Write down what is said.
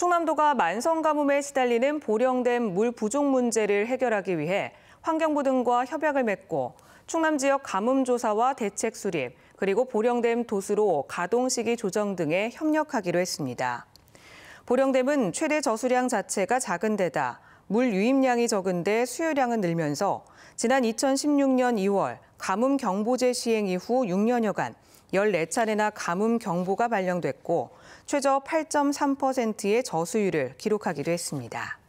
충남도가 만성 가뭄에 시달리는 보령댐 물 부족 문제를 해결하기 위해 환경부 등과 협약을 맺고 충남 지역 가뭄 조사와 대책 수립, 그리고 보령댐 도수로 가동 시기 조정 등에 협력하기로 했습니다. 보령댐은 최대 저수량 자체가 작은 데다 물 유입량이 적은데 수요량은 늘면서 지난 2016년 2월 가뭄 경보제 시행 이후 6년여간 14차례나 가뭄 경보가 발령됐고 최저 8.3%의 저수율을 기록하기도 했습니다.